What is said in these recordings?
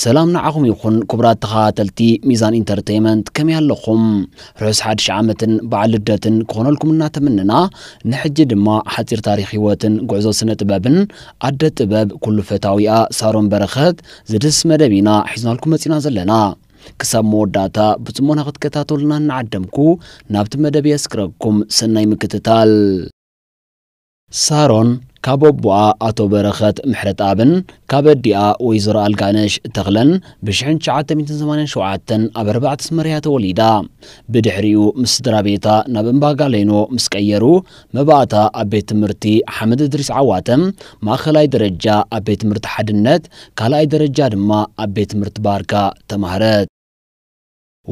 ሰላም ንዓኹም ይኹን ክቡራት ተኸታተልቲ ሚዛን ኢንተርቴይመንት ከመይ ኣለኹም ርሑስ ሓድሽ ዓመትን በዓል ልደትን ክኾነልኩም እናተመንና ንሕጂ ድማ ሓፂር ታሪክ ህይወትን ጉዕዞ ስነ ጥበብን ኣደ ጥበብ ኩሉ ፈታዊኣ ሳሮን በረኸት ዝድስ መደብ ኢና ሒዝናልኩም መፂና ዘለና ክሳብ መወዳእታ ብፅሞና ክትከታተሉና እናዓደምኩ ናብቲ መደብ የስክረኩም ሰናይ ምክትታል ሳሮን ካብ ኣቦኣ ኣቶ በረኸት ምሕረት ኣብን ካብ ኣዲኣ ወይዘሮ ኣልጋነሽ ተኽለን ብ987 ኣብ 4 ርባዕተ ስመርያ ተወሊዳ ብድሕሪኡ ምስ ስድራ ቤታ ናብ እምባጋሌኖ ምስ ቀየሩ መባእታ ኣብ ቤት ትምህርቲ ሓመድ እድሪስ ዓዋተም ማእኸላይ ደረጃ ኣብ ቤት ትምህርቲ ሓድነት ካልኣይ ደረጃ ድማ ኣብ ቤት ትምህርቲ ባርካ ተማህረት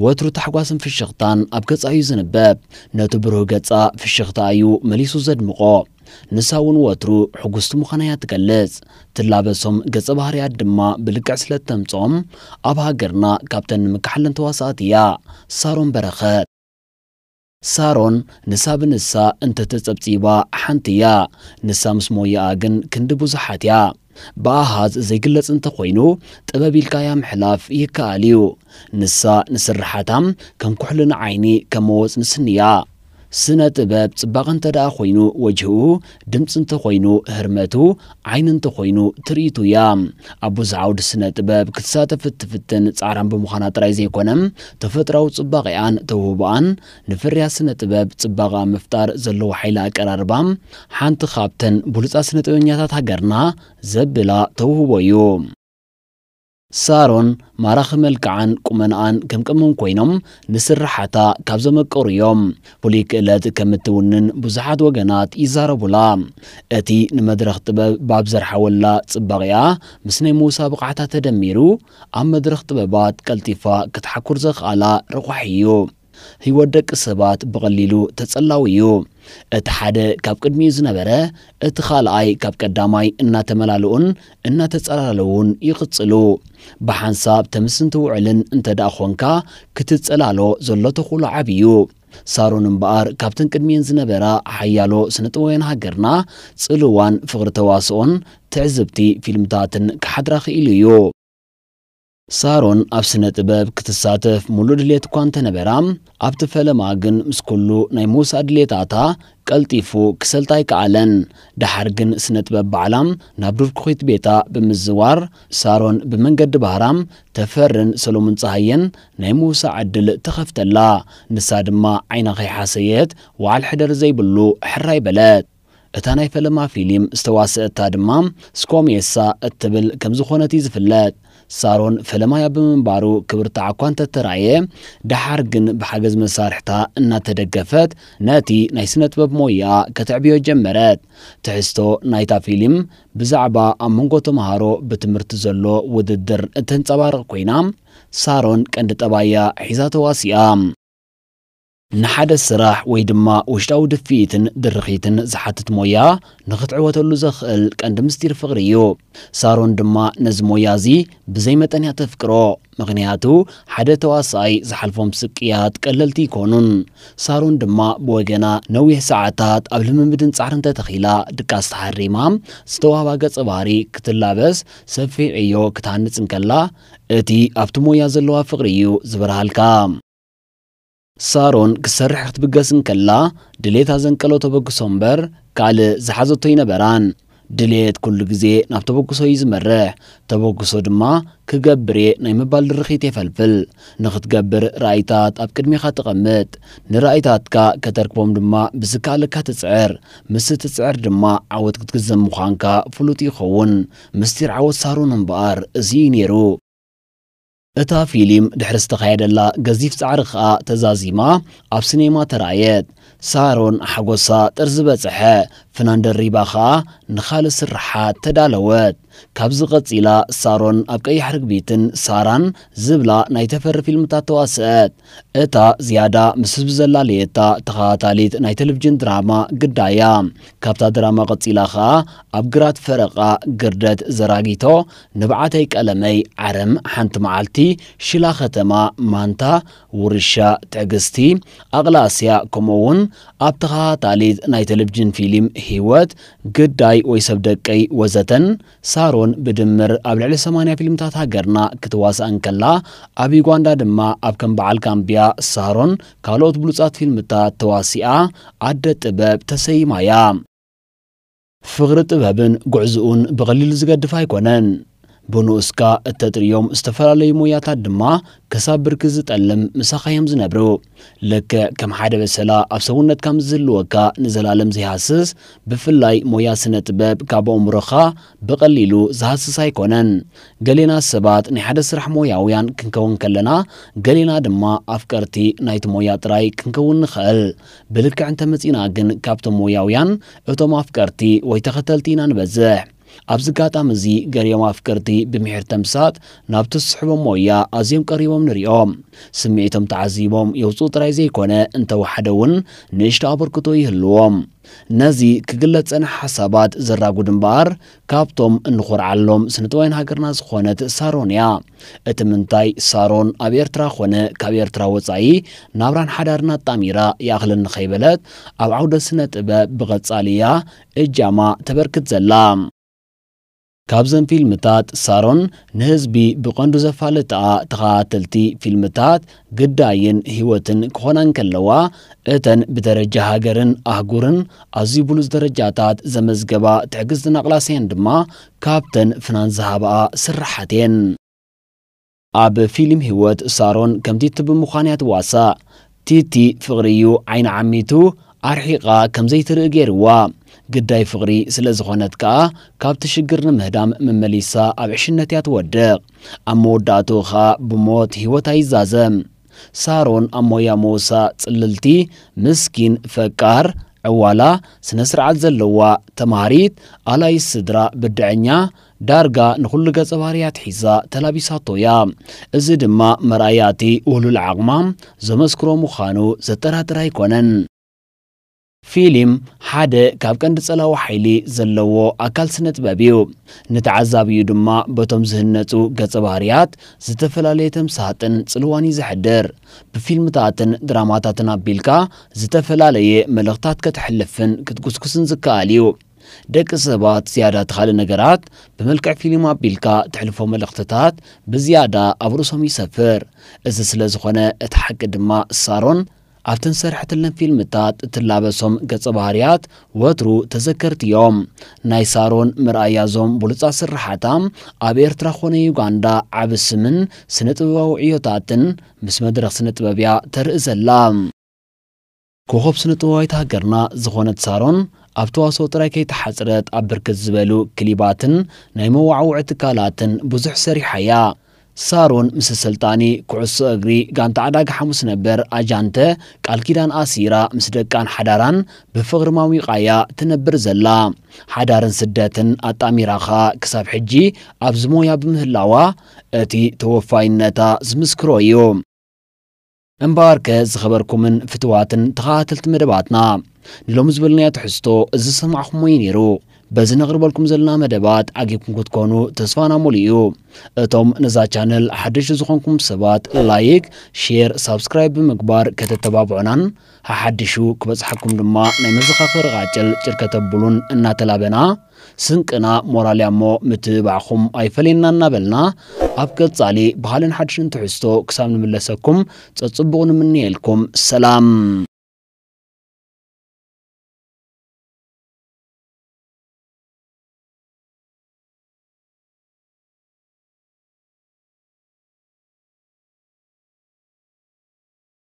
ወትሩ ታሕጓስን ፍሽኽታን ኣብ ገጻ እዩ ዝንበብ ነቲ ብሩህ ገጻ ፍሽኽታ እዩ መሊሱ ዘድምቖ ንሳ እውን ወትሩ ሕጉስቲ እያ ትገልጽ ትላበሶም ገጸ ባህርያት ድማ ብልክዕ ስለ ተምጾም ኣብ ሃገርና ካብተን ንምካሓለን ተዋሳእት እያ ሳሮን በረኸት ሳሮን ንሳ ብንሳ እንተተጸብጺባ ሓንቲ እያ ንሳ ምስ ሞያኣ ግን ክንዲ ብዙሓት እያ ብኣሃዝ ዘይግለጽ እንተ ኾይኑ ጥበብ ኢልካያ ምሕላፍ ይከኣል እዩ ንሳ ንስራሓታም ከም ኩሕልን ዓይኒ ከም መወፅ ንስኒ እያ ስነ ጥበብ ጽባቐ እንተ ደኣ ኮይኑ ወጅህኡ ድምፂ እንተ ኮይኑ ህርመቱ ዓይኒ ኮይኑ ትርኢቱ እያ ኣብ ብዙሕ ዓውዲ ስነ ጥበብ ክትሳተፍት ትፍትን ፃዕራን ብምዃና ጥራይ ዘይኮነም ተፈጥራዊ ጽባቐያን ተውህቦኣን ንፍርያ ስነ ጥበብ ጽባቐ ምፍጣር ዘለዎ ሓይሊ ኣቀራርባ ሓንቲ ካብተን ብሉፃ ስነ ጥበበኛታት ሃገርና ዘብላ ተውህቦ እዩ سارون مارخ ملكان كمنان كم كمون كوينم نسر حتى كابزم كوريوم بوليك إلاد كم تونن بزحات وجنات إزار بولا أتي نمدرخ طب بابزر حولا تبغيا مسني موسى بقعتا تدميرو أم مدرخ طببات كالتفا كتحكور زخالا رقوحيو ህይወት ደቂ ሰባት ብቐሊሉ ተጸላዊ እዩ እቲ ሓደ ካብ ቅድሚኡ ዝነበረ እቲ ኻልኣይ ካብ ቀዳማይ እናተመላልኡን እናተጸላለውን ይቕጽሉ ብሓንሳብ ተምስንቲ ውዕልን እንተ ደኣ ኾንካ ክትጸላሎ ዘሎ ተኽእሎ ዓብዩ ሳሮን እምበኣር ካብተን ቅድሚየን ዝነበራ ሓያሎ ስነ ሃገርና ጽልዋን ፍቕሪ ተዋስኦን ትዕዝብቲ ፊልምታትን ክሓድራ ኽኢሉ እዩ ሳሮን ኣብ ስነ ጥበብ ክትሳተፍ ሙሉ ድሌት እኳ እንተ ነበራ ኣብቲ ፈለማ ግን ምስ ኩሉ ናይ ምውሳ ድሌታታ ቀልጢፉ ክሰልታይ ከኣለን ድሓር ግን ስነ ጥበብ በዕላም ናብ ድርኩኺት ቤታ ብምዝዋር ሳሮን ብመንገዲ ባህራም ተፈርን ሰሎሙን ፀሃየን ናይ ምውሳ ዕድል ተኸፍተላ ንሳ ድማ ዓይና ኸይሓሰየት ዋዕል ሕደር ዘይብሉ ሕራይ በለት እታ ናይ ፈለማ ፊልም ዝተዋስአታ ድማ ስኮሜሳ እትብል ከም ዝኾነት እዩ ዝፍለጥ ሳሮን ፈለማያ ብምንባሩ ክብርታ እኳ እንተተራእየ ድሓር ግን ብሓገዝ መሳርሕታ እናተደገፈት ነቲ ናይ ስነ ጥበብ ሞያ ከተዕብዮ ጀመረት ትሕዝቶ ናይታ ፊልም ብዛዕባ ኣብ መንጎ ተምሃሮ ብትምህርቲ ዘሎ ውድድር እተንጸባርቕ ኮይና ሳሮን ቀንዲ ጠባያ ሒዛ ተዋሲኣ نحدا سراح ويدما وشتاو دفيتن درخيتن زحاتت مويا نغط عواتو اللوزخ الكاند مستير فغريو سارون دما نزمويازي بزي متانيا تفكرو مغنياتو حدا تواساي زحالفوم سكيات كاللتي كونون سارون دما بوغنا نويه ساعتات قبل من بدن سعرن تتخيلا دكاست حريمام ستواوا قاس اباري كتلابس سفي ايو كتانت سنكلا اتي افتو مويا زلوا فغريو زبرهالكام ሳሮን ክሰርሕ ክትብገስ እንከላ ድሌታ ዘንቀሎ ተበግሶ እምበር ካልእ ዝሓዘቶ ይነበራን ድሌት ኩሉ ግዜ ናብ ተበግሶ እዩ ዝመርሕ ተበግሶ ድማ ክገብር እየ ናይ ምባል ድርኺት የፈልፍል ንኽትገብር ራእይታት ኣብ ቅድሚኻ ትቐምጥ ንራእይታትካ ከተርክቦም ድማ ብዝከኣለካ ትፅዕር ምስ ትፅዕር ድማ ዓወት ክትግዘም ምዃንካ ፍሉጥ ይኸውን ምስጢር ዓወት ሳሮን እምበኣር እዙ ነይሩ እታ ፊልም ድሕሪ ዝተኻየደላ ገዚፍ ፃዕሪ ከዓ ተዛዚማ ኣብ ሲኔማ ተራእየት ሳሮን ሓጎሳ ጥርዚ በፅሐ فناند الرباخا نخالص الرحات تدالوت كابز غطيلا سارون حرق حرقبيتن ساران زبلا نايتفر في المتاتواسات إتا زيادة مسب زلاليتا تخاتاليت نايتلفجن دراما قدايا كابتا دراما غطيلا خا أبقرات فرقا قردت زراغيتو نبعاتي كألمي عرم حنت معالتي شلا ختما مانتا ورشا تعقستي أغلاسيا كمون أبتخاتاليت نايتلفجن فيلم ህይወት፣ ግዳይ ወይ ሰብ ደቀይ ወዘተን ሳሮን ብድምር ኣብ ልዕሊ 80 ፊልምታት ሃገርና ክትዋሳእን ከላ ኣብ ዩጋንዳ ድማ ኣብ ከም በዓል ካምቢያ ሳሮን ካልኦት ብሉፃት ፊልምታት ተዋሲኣ ኣደ ጥበብ ተሰይማያ ፍቕሪ ጥበብን ጉዕዝኡን ብቐሊሉ ዝገድፍ ኣይኮነን ብንኡስካ እተጥርዮም ዝተፈላለዩ ሞያታት ድማ ክሳብ ብርኪ ዝጠልም ምሳኻዮም ዝነብሩ ልክዕ ከም ሓደ በሰላ ኣብ ሰውነትካ ምስ ዝህልወካ ንዘላለም ዘይሃስስ ብፍላይ ሞያ ስነ ጥበብ ካብ ኣእምሮኻ ብቐሊሉ ዝሃስስ ኣይኮነን ገሌና ሰባት ናይ ሓደ ስራሕ ሞያውያን ክንከውን ከለና ገሌና ድማ ኣፍቀርቲ ናይቲ ሞያ ጥራይ ክንከውን ንኽእል ብልክዕ እንተመጺና ግን ካብቶም ሞያውያን እቶም ኣፍቀርቲ ወይ ተኸተልቲ ኢና ንበዝሕ ኣብዚ ጋጣም እዚ ገርዮም ኣፍቅርቲ ብምሕር ተምሳጥ ናብቲ ዝስሕቦ ሞያ ኣዝዮም ቀሪቦም ንሪኦም ስምዒቶም ተዓዚቦም የውፅኡ ጥራይ ዘይኮነ እንተወሓደ እውን ንእሽቶ ኣበርክቶ ይህልዎም ነዚ ክግለፅ ፀንሐ ሓሳባት ዘራጉድ እምበኣር ካብቶም እንኹርዓሎም ስነጥዋይን ሃገርና ዝኾነት ሳሮን እያ እቲ ምንታይ ሳሮን ኣብ ኤርትራ ኾነ ካብ ኤርትራ ወፃኢ ናብራን ሓዳርና ጣሚራ ይኣኽልን ንኸይበለት ኣብ ዓውደ ስነ ጥበብ ብቐጻሊ እያ እጃማ ተበርክት ዘላ ካብዘን ፊልምታት ሳሮን ንህዝቢ ብቐንዱ ዘፋልጣ ተኸታተልቲ ፊልምታት ግዳይን ህይወትን ክኾናን ከለዋ እተን ብደረጃ ሃገርን ኣህጉርን ኣዝዩ ብሉፅ ደረጃታት ዘመዝገባ ትዕግዝትን ኣቕላስየን ድማ ካብተን ፍናን ዝሃብኣ ስራሓት እየን ኣብ ፊልም ህይወት ሳሮን ከምቲ ትብ እያ ትዋሳእ ቲቲ ፍቕሪ እዩ ዓይኒ ዓሚቱ ኣርሒቓ ከም ዘይትርኢ ገይርዋ قداي فقري سلزغونت كا كاب تشجر مهدام ممليسا أبعشنت يتودق أمو داتوخا بموت هيوتا يزازم سارون أمو يا موسى تسللتي مسكين فكار ዕዋላ ስነ ስርዓት ዘለዋ ተማሃሪት ኣላይስ ስድራ ብድዐኛ ዳርጋ ንኹሉ ገጸ ባህርያት ሒዛ ተላቢሳቶ እያ እዚ ድማ መርኣያቲ ውህሉል ዓቕማ ዘመስክሮ ምዃኑ ፊልም ሓደ ካብ ቀንዲ ፀላዊ ሓይሊ ዘለዎ ኣካል ስነ ጥበብ እዩ ንተዓዛቢኡ ድማ በቶም ዝህነፁ ገጸ ባህርያት ዝተፈላለየ ተምሳጥን ጽልዋን እዩ ዘሕድር ብፊልምታትን ድራማታትን ኣቢልካ ዝተፈላለየ መልእኽታት ከተሕልፍን ክትጉስኩስን ዝከኣል እዩ ደቂ ሰባት ዝያዳ ተኻልእ ነገራት ብመልክዕ ፊልም ኣቢልካ ትሕልፎ መልእኽትታት ብዝያዳ ኣብ ርእሶም ይሰፍር እዚ ስለ ዝኾነ እቲ ሓቂ ድማ ሳሮን ኣብተን ሰርሕትለን ፊልምታት እትላበሶም ገጸ ባህርያት ወትሩ ተዘከርቲ እዮም ናይ ሳሮን ምርኣያዞም ብሉፃት ስራሓታ ኣብ ኤርትራ ኾነ ዩጋንዳ ዓብ ስምን ስነ ጥበባዊ ዕዮታትን ምስ መድረኽ ስነ ጥበብያ ተርኢ ዘላ ኮኸብ ስነ ጥበባዊት ሃገርና ዝኾነት ሳሮን ኣብ ተዋሶ ጥራይ ከይተሓፅረት ኣብ ብርክት ዝበሉ ክሊባትን ናይ መዋዕውዒ ትካላትን ብዙሕ ሰሪሓ እያ ሳሮን ምስ ስልጣኒ ኩዕሶ እግሪ ጋንታ ዕዳጋ ሓሙስ ነበር ኣጃንተ ቃል ኪዳን ኣሲራ ምስ ደቃን ሓዳራን ብፍቕሪ ማዊቓያ ትነብር ዘላ ሓዳርን ስደትን ኣጣሚራኻ ክሳብ ሕጂ ኣብዚ ሞያ ብምህላዋ እቲ ተወፋይነታ ዝምስክሮ እዩ እምበባርከ ዝኸበርኩምን ፍትዋትን ተኸታተልቲ መደባትና ንሎሚ ዝበልናዮ ትሕዝቶ እዚ ሰማዕኹሞ እዩ ነይሩ بزن غربالكم زلنا مدبات عجبكم كنت كونوا تسفانا موليو اتوم نزا چانل حدش زخونكم سبات لايك شير سابسكرايب بمقبار كتتبابعنا هحدشو كبصحكم دما ناي مزخخر غاچل چركتبلون እናተላበና ስንቅና ሞራልያ እሞ ምትባዕኹም ኣይፈለየና እናበልና ኣብ ቀጻሊ ባህልን ሓድሽን ትሕዝቶ ክሳብ ንምለሰኩም ፀፅቡቕ ንምንየልኩም ሰላም